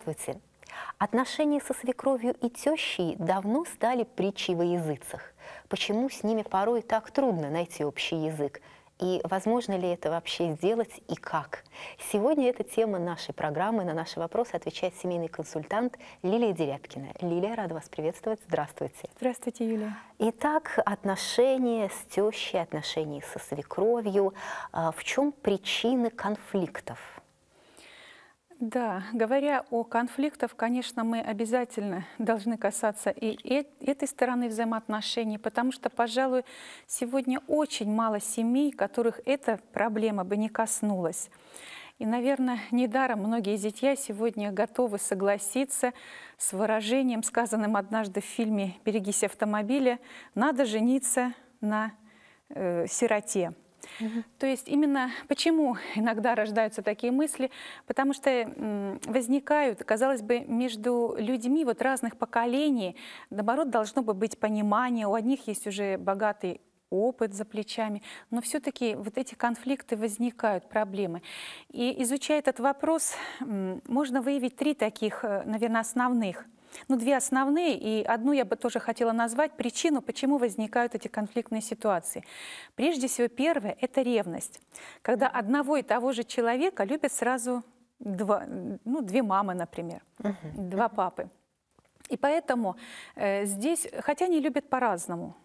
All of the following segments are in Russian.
Здравствуйте. Отношения со свекровью и тещей давно стали притчей во языцах. Почему с ними порой так трудно найти общий язык? И возможно ли это вообще сделать и как? Сегодня это тема нашей программы. На наши вопросы отвечает семейный консультант Лилия Дерябкина. Лилия, рада вас приветствовать. Здравствуйте. Здравствуйте, Юлия. Итак, отношения с тещей, отношения со свекровью. А, в чем причины конфликтов? Да, говоря о конфликтах, конечно, мы обязательно должны касаться и этой стороны взаимоотношений, потому что, пожалуй, сегодня очень мало семей, которых эта проблема бы не коснулась. И, наверное, недаром многие зятья сегодня готовы согласиться с выражением, сказанным однажды в фильме «Берегись автомобиля», «надо жениться на э, сироте». То есть именно почему иногда рождаются такие мысли? Потому что возникают, казалось бы, между людьми вот разных поколений, наоборот, должно бы быть понимание, у одних есть уже богатый опыт за плечами, но все-таки вот эти конфликты возникают, проблемы. И изучая этот вопрос, можно выявить три таких, э, наверное, основных – ну, две основные, и одну я бы тоже хотела назвать причину, почему возникают эти конфликтные ситуации. Прежде всего, первое – это ревность. Когда одного и того же человека любят сразу два, ну, две мамы, например, угу. два папы. И поэтому э, здесь, хотя они любят по-разному,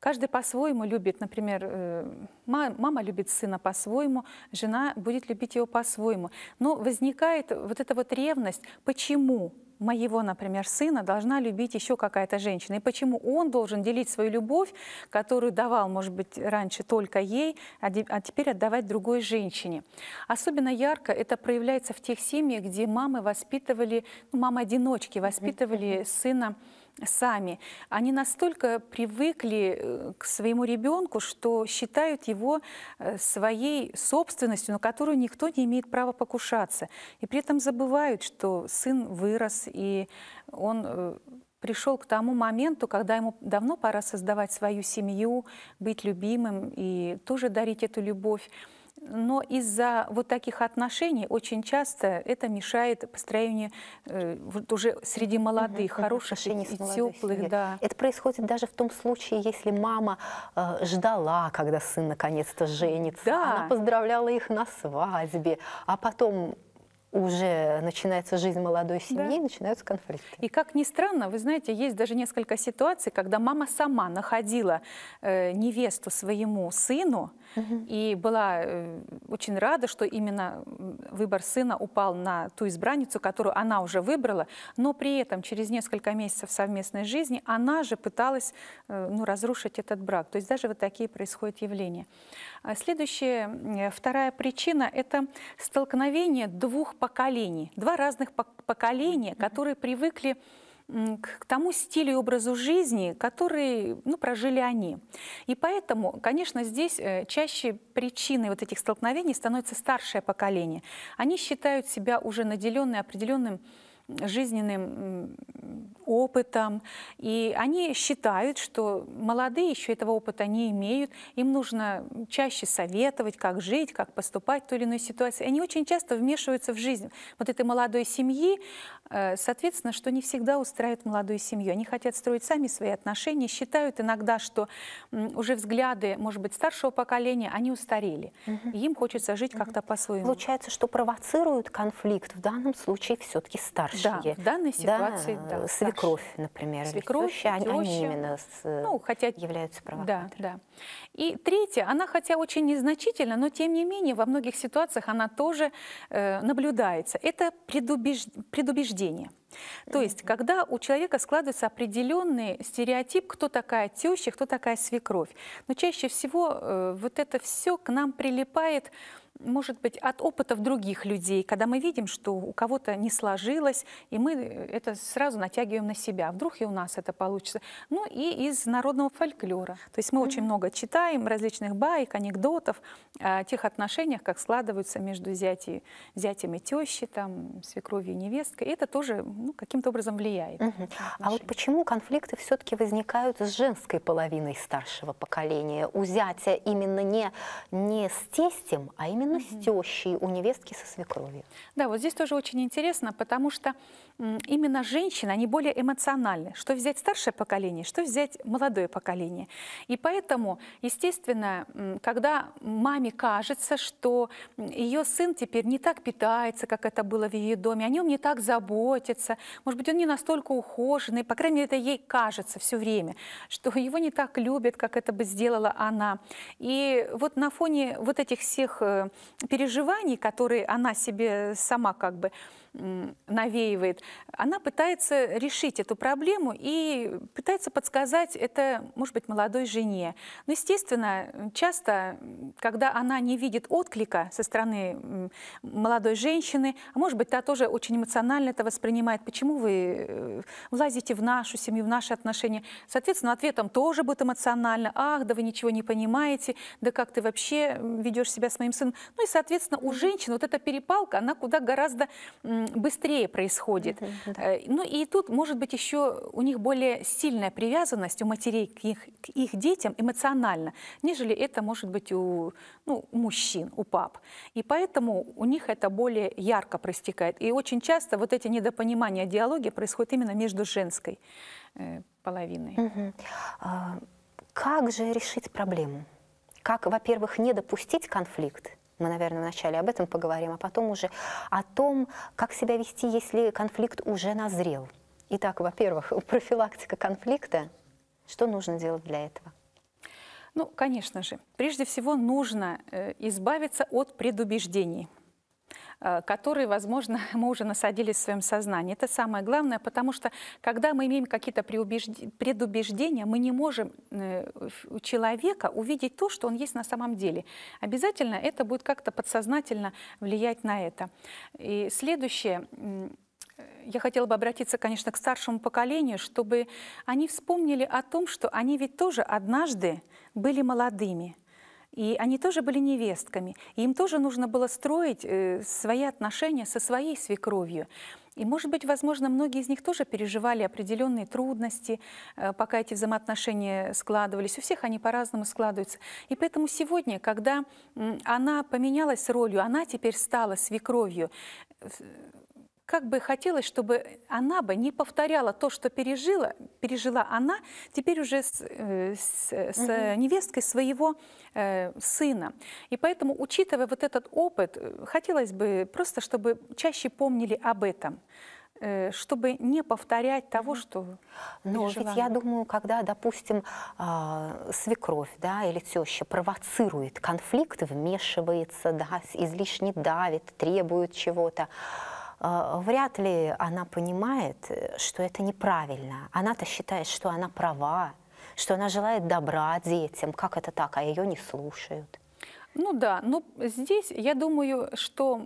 Каждый по-своему любит, например, э, мама любит сына по-своему, жена будет любить его по-своему. Но возникает вот эта вот ревность, почему моего, например, сына должна любить еще какая-то женщина? И почему он должен делить свою любовь, которую давал, может быть, раньше только ей, а, а теперь отдавать другой женщине? Особенно ярко это проявляется в тех семьях, где мамы воспитывали, ну, мамы-одиночки воспитывали сына сами, они настолько привыкли э, к своему ребенку, что считают его э, своей собственностью, на которую никто не имеет права покушаться. И при этом забывают, что сын вырос, и он э, пришел к тому моменту, когда ему давно пора создавать свою семью, быть любимым и тоже дарить эту любовь но из-за вот таких отношений очень часто это мешает построению э, вот уже среди молодых, угу, хороших и, и теплых. Да. Это происходит даже в том случае, если мама э, ждала, когда сын наконец-то женится. Да. Она поздравляла их на свадьбе, а потом уже начинается жизнь молодой семьи, да. начинаются конфликты. И как ни странно, вы знаете, есть даже несколько ситуаций, когда мама сама находила э, невесту своему сыну, и была э, очень рада, что именно выбор сына упал на ту избранницу, которую она уже выбрала, но при этом через несколько месяцев совместной жизни она же пыталась э, ну, разрушить этот брак. То есть даже вот такие происходят явления. А следующая, э, вторая причина – это столкновение двух поколений, два разных поколения, которые привыкли к тому стилю и образу жизни, который ну, прожили они. И поэтому, конечно, здесь э, чаще причиной вот этих столкновений становится старшее поколение. Они считают себя уже наделенные определенным жизненным опытом. И они считают, что молодые еще этого опыта не имеют, им нужно чаще советовать, как жить, как поступать в той или иной ситуации. Они очень часто вмешиваются в жизнь вот этой молодой семьи, Э, соответственно, что не всегда устраивает молодую семью. Они хотят строить сами свои отношения, считают иногда, что уже взгляды, может быть, старшего поколения, они устарели. Угу. им хочется жить угу. как-то по-своему. Получается, что провоцируют конфликт в данном случае все-таки старшие. Да, в данной ситуации, да. да э, свекровь, старшие. например. Свекровь, теща, они, они именно с, э, ну, хотя... являются провокаторами. Да, да. И третье, она хотя очень незначительно, но тем не менее во многих ситуациях она тоже э, наблюдается. Это предубеж... предубеждение поведения. То есть, когда у человека складывается определенный стереотип, кто такая теща, кто такая свекровь. Но чаще всего э, вот это все к нам прилипает может быть, от опытов других людей, когда мы видим, что у кого-то не сложилось, и мы э, это сразу натягиваем на себя. Вдруг и у нас это получится. Ну и из народного фольклора. То есть мы mm-hmm. очень много читаем различных баек, анекдотов о тех отношениях, как складываются между зятей, и тещей, там, свекровью и невесткой. И это тоже ну, каким-то образом влияет. Mm-hmm. А вот почему конфликты все-таки возникают с женской половиной старшего поколения? У зятя именно не, не с тестем, а именно именно угу. с тещей, у невестки со свекровью. Да, вот здесь тоже очень интересно, потому что именно женщины, они более эмоциональны. Что взять старшее поколение, что взять молодое поколение. И поэтому, естественно, когда маме кажется, что ее сын теперь не так питается, как это было в ее доме, о нем не так заботится, может быть, он не настолько ухоженный, по крайней мере, это ей кажется все время, что его не так любят, как это бы сделала она. И вот на фоне вот этих всех э, переживаний, которые она себе сама как бы навеивает, она пытается решить эту проблему и пытается подсказать это, может быть, молодой жене. Но, естественно, часто, когда она не видит отклика со стороны молодой женщины, а может быть, та тоже очень эмоционально это воспринимает, почему вы э, влазите в нашу семью, в наши отношения, соответственно, ответом тоже будет эмоционально, ах, да вы ничего не понимаете, да как ты вообще ведешь себя с моим сыном. Ну и, соответственно, у женщин вот эта перепалка, она куда гораздо м, быстрее происходит. Это, да. Э, ну и тут, может быть, еще у них более сильная привязанность у матерей к их, к их детям эмоционально, нежели это может быть у ну, мужчин, у пап. И поэтому у них это более ярко проистекает. И очень часто вот эти недопонимания диалоги происходят именно между женской э, половиной. Угу. А, как же решить проблему? Как, во-первых, не допустить конфликт? мы, наверное, вначале об этом поговорим, а потом уже о том, как себя вести, если конфликт уже назрел. Итак, во-первых, профилактика конфликта. Что нужно делать для этого? Ну, конечно же, прежде всего нужно э, избавиться от предубеждений. Э, которые, возможно, мы уже насадили в своем сознании. Это самое главное, потому что когда мы имеем какие-то предубеждения, мы не можем э, у человека увидеть то, что он есть на самом деле. Обязательно это будет как-то подсознательно влиять на это. И следующее э, я хотела бы обратиться, конечно, к старшему поколению, чтобы они вспомнили о том, что они ведь тоже однажды были молодыми. И они тоже были невестками. И им тоже нужно было строить э, свои отношения со своей свекровью. И, может быть, возможно, многие из них тоже переживали определенные трудности, э, пока эти взаимоотношения складывались. У всех они по-разному складываются. И поэтому сегодня, когда э, она поменялась ролью, она теперь стала свекровью, э, как бы хотелось, чтобы она бы не повторяла то, что пережила, пережила она, теперь уже с, э, с, э, с угу. невесткой своего э, сына. И поэтому, учитывая вот этот опыт, э, хотелось бы просто, чтобы чаще помнили об этом чтобы не повторять того, что Но ну, ведь я думаю, когда, допустим, а, свекровь да, или теща провоцирует конфликт, вмешивается, да, излишне давит, требует чего-то, а, вряд ли она понимает, э, что это неправильно. Она-то считает, что она права, что она желает добра детям. Как это так? А ее не слушают. Ну да, но ну здесь я думаю, что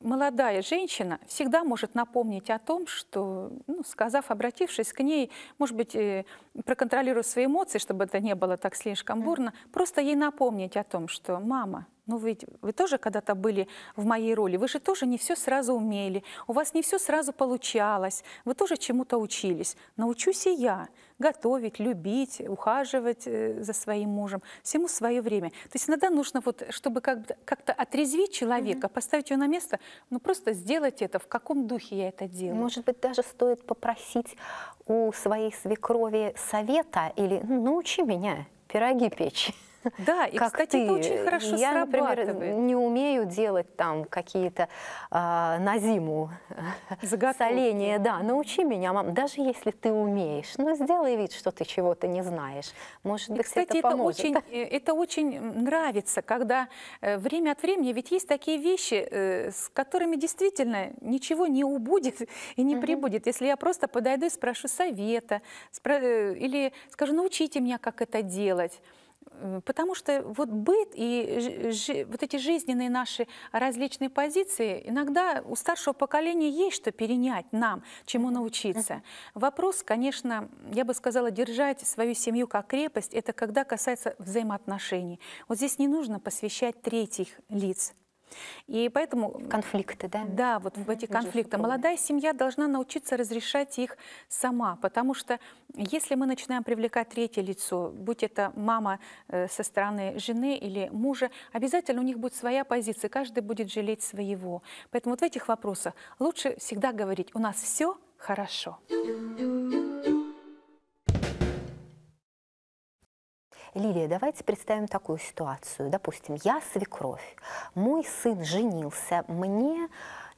молодая женщина всегда может напомнить о том, что, ну, сказав, обратившись к ней, может быть, э, проконтролируя свои эмоции, чтобы это не было так слишком бурно, просто ей напомнить о том, что «мама, ну, ведь вы тоже когда-то были в моей роли. Вы же тоже не все сразу умели. У вас не все сразу получалось. Вы тоже чему-то учились. Научусь и я готовить, любить, ухаживать э, за своим мужем. Всему свое время. То есть иногда нужно, вот, чтобы как-то отрезвить человека, mm-hmm. поставить его на место, ну просто сделать это, в каком духе я это делаю. Может быть, даже стоит попросить у своей свекрови совета или ну, «научи меня пироги печь». Да, и, как кстати, ты. это очень хорошо Я, например, не умею делать там какие-то э, на зиму Заготовки. соления. Да, научи меня, мам, даже если ты умеешь, ну, сделай вид, что ты чего-то не знаешь. Может быть, кстати, это поможет. очень, э, это очень нравится, когда э, время от времени, ведь есть такие вещи, э, с которыми действительно ничего не убудет и не угу. прибудет. Если я просто подойду и спрошу совета, спро... или скажу, научите меня, как это делать. Э, потому что вот быт и вот эти жизненные наши различные позиции, иногда у старшего поколения есть что перенять нам, чему научиться. Вопрос, конечно, я бы сказала, держать свою семью как крепость, это когда касается взаимоотношений. Вот здесь не нужно посвящать третьих лиц, и поэтому... Конфликты, да? Да, вот в эти конфликты. Молодая семья должна научиться разрешать их сама, потому что если мы начинаем привлекать третье лицо, будь это мама э, со стороны жены или мужа, обязательно у них будет своя позиция, каждый будет жалеть своего. Поэтому вот в этих вопросах лучше всегда говорить, у нас все хорошо. Thank you. Лилия, давайте представим такую ситуацию. Допустим, я свекровь, мой сын женился, мне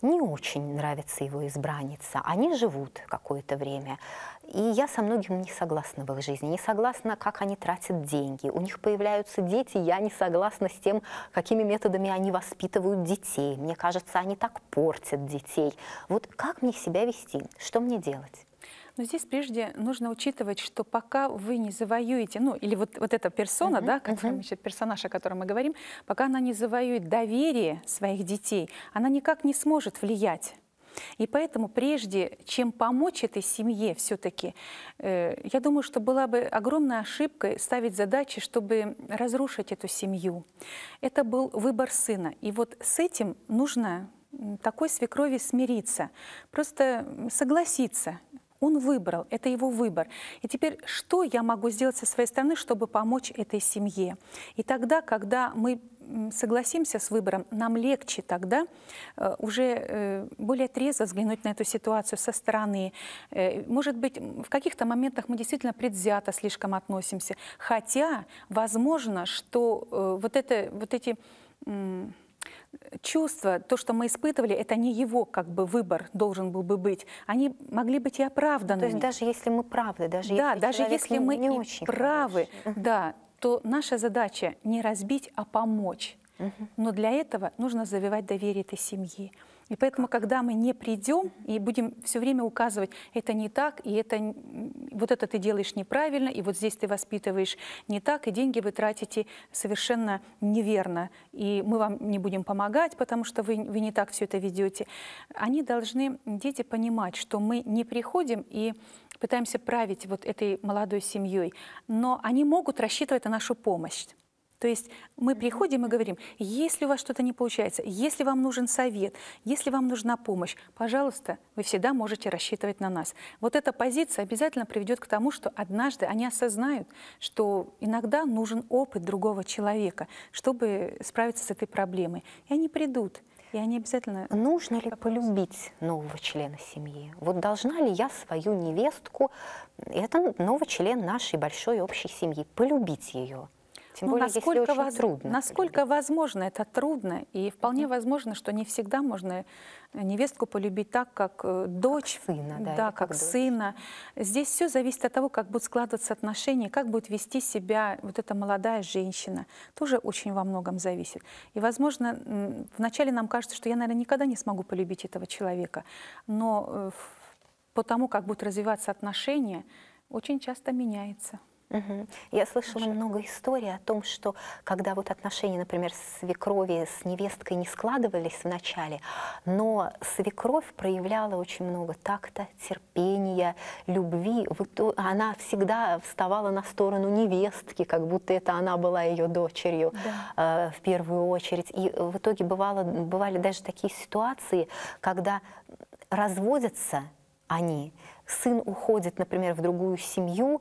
не очень нравится его избранница. Они живут какое-то время. И я со многим не согласна в их жизни, не согласна, как они тратят деньги. У них появляются дети, я не согласна с тем, какими методами они воспитывают детей. Мне кажется, они так портят детей. Вот как мне себя вести? Что мне делать? Но здесь прежде нужно учитывать, что пока вы не завоюете, ну или вот, вот эта персона, uh-huh, да, которая, uh-huh. персонаж, о котором мы говорим, пока она не завоюет доверие своих детей, она никак не сможет влиять. И поэтому прежде, чем помочь этой семье все-таки, э, я думаю, что была бы огромной ошибкой ставить задачи, чтобы разрушить эту семью. Это был выбор сына. И вот с этим нужно такой свекрови смириться, просто согласиться, он выбрал, это его выбор. И теперь, что я могу сделать со своей стороны, чтобы помочь этой семье? И тогда, когда мы согласимся с выбором, нам легче тогда э, уже э, более трезво взглянуть на эту ситуацию со стороны. Э, может быть, в каких-то моментах мы действительно предвзято слишком относимся. Хотя, возможно, что вот, это, вот эти чувства, то, что мы испытывали, это не его как бы выбор должен был бы быть. Они могли быть и оправданными. То есть даже если мы правы, даже да, если даже если не, мы не очень правы, хороший. да, то наша задача не разбить, а помочь. Угу. Но для этого нужно завивать доверие этой семьи. И поэтому, когда мы не придем и будем все время указывать, это не так, и это, вот это ты делаешь неправильно, и вот здесь ты воспитываешь не так, и деньги вы тратите совершенно неверно, и мы вам не будем помогать, потому что вы, вы не так все это ведете. Они должны, дети, понимать, что мы не приходим и пытаемся править вот этой молодой семьей, но они могут рассчитывать на нашу помощь. То есть мы приходим и говорим, если у вас что-то не получается, если вам нужен совет, если вам нужна помощь, пожалуйста, вы всегда можете рассчитывать на нас. Вот эта позиция обязательно приведет к тому, что однажды они осознают, что иногда нужен опыт другого человека, чтобы справиться с этой проблемой. И они придут. И они обязательно... Нужно ли полюбить нового члена семьи? Вот должна ли я свою невестку, это новый член нашей большой общей семьи, полюбить ее? Тем ну, более, насколько если очень воз... трудно. Насколько полюбить. возможно, это трудно. И вполне mm-hmm. возможно, что не всегда можно э, невестку полюбить так, как э, дочь. Как сына, да. Да, как, как сына. Здесь все зависит от того, как будут складываться отношения, как будет вести себя вот эта молодая женщина. Тоже очень во многом зависит. И, возможно, вначале нам кажется, что я, наверное, никогда не смогу полюбить этого человека. Но э, по тому, как будут развиваться отношения, очень часто меняется. Угу. Я слышала Хорошо. много историй о том, что когда вот отношения, например, свекрови с невесткой не складывались вначале, но свекровь проявляла очень много такта, терпения, любви. Она всегда вставала на сторону невестки, как будто это она была ее дочерью да. э, в первую очередь. И в итоге бывало, бывали даже такие ситуации, когда разводятся они, сын уходит, например, в другую семью,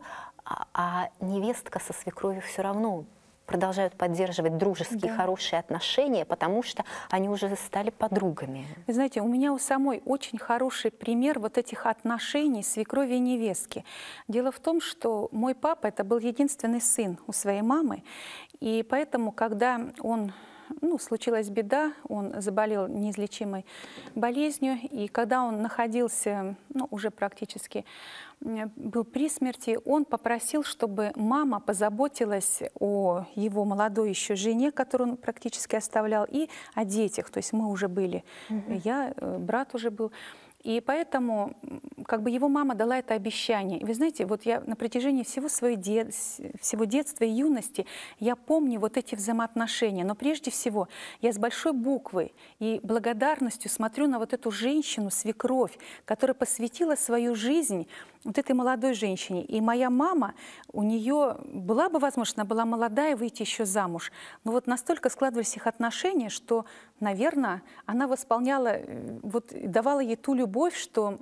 а невестка со свекровью все равно продолжают поддерживать дружеские, да. хорошие отношения, потому что они уже стали подругами. Вы знаете, у меня у самой очень хороший пример вот этих отношений свекрови и невестки. Дело в том, что мой папа, это был единственный сын у своей мамы, и поэтому, когда он ну, случилась беда, он заболел неизлечимой болезнью, и когда он находился, ну, уже практически был при смерти, он попросил, чтобы мама позаботилась о его молодой еще жене, которую он практически оставлял, и о детях, то есть мы уже были, угу. я, э, брат уже был. И поэтому как бы его мама дала это обещание. И вы знаете, вот я на протяжении всего своего де... всего детства и юности я помню вот эти взаимоотношения. Но прежде всего я с большой буквы и благодарностью смотрю на вот эту женщину, свекровь, которая посвятила свою жизнь вот этой молодой женщине. И моя мама, у нее была бы возможность, она была молодая, выйти еще замуж. Но вот настолько складывались их отношения, что, наверное, она восполняла, э, вот давала ей ту любовь, что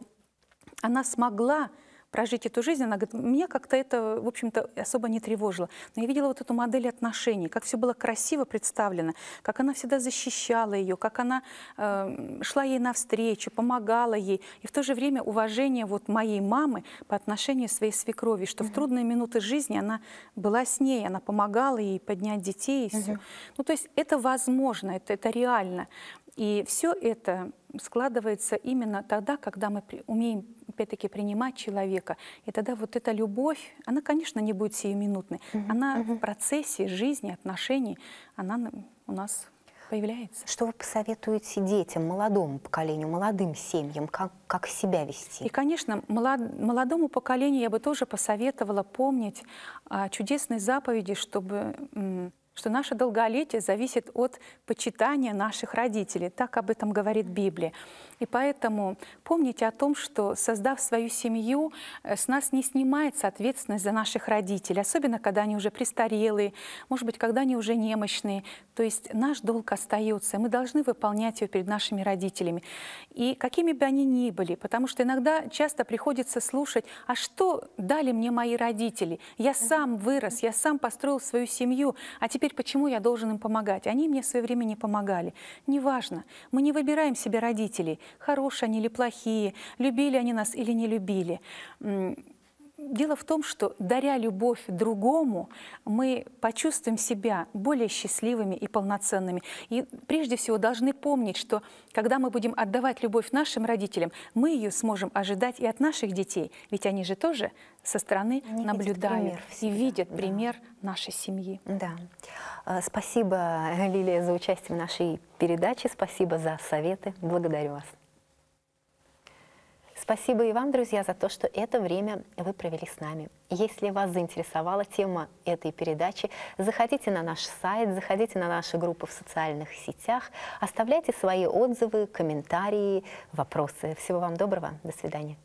она смогла прожить эту жизнь, она говорит, меня как-то это, в общем-то, особо не тревожило. Но я видела вот эту модель отношений, как все было красиво представлено, как она всегда защищала ее, как она э, шла ей навстречу, помогала ей. И в то же время уважение вот моей мамы по отношению к своей свекрови, что угу. в трудные минуты жизни она была с ней, она помогала ей поднять детей. И угу. все. Ну, то есть это возможно, это, это реально. И все это складывается именно тогда, когда мы умеем опять-таки принимать человека. И тогда вот эта любовь, она, конечно, не будет сиюминутной. Угу, она угу. в процессе жизни, отношений, она у нас появляется. Что вы посоветуете детям, молодому поколению, молодым семьям, как, как себя вести? И, конечно, молод, молодому поколению я бы тоже посоветовала помнить о а, чудесной заповеди, чтобы что наше долголетие зависит от почитания наших родителей. Так об этом говорит Библия. И поэтому помните о том, что создав свою семью, э, с нас не снимается ответственность за наших родителей, особенно когда они уже престарелые, может быть, когда они уже немощные. То есть наш долг остается, мы должны выполнять его перед нашими родителями. И какими бы они ни были, потому что иногда часто приходится слушать, а что дали мне мои родители? Я сам вырос, я сам построил свою семью, а теперь теперь почему я должен им помогать? Они мне в свое время не помогали. Неважно, мы не выбираем себе родителей, хорошие они или плохие, любили они нас или не любили дело в том, что даря любовь другому, мы почувствуем себя более счастливыми и полноценными. И прежде всего должны помнить, что когда мы будем отдавать любовь нашим родителям, мы ее сможем ожидать и от наших детей, ведь они же тоже со стороны они наблюдают и видят да. пример нашей семьи. Да. А, спасибо, Лилия, за участие в нашей передаче. Спасибо за советы. Благодарю вас. Спасибо и вам, друзья, за то, что это время вы провели с нами. Если вас заинтересовала тема этой передачи, заходите на наш сайт, заходите на наши группы в социальных сетях, оставляйте свои отзывы, комментарии, вопросы. Всего вам доброго, до свидания.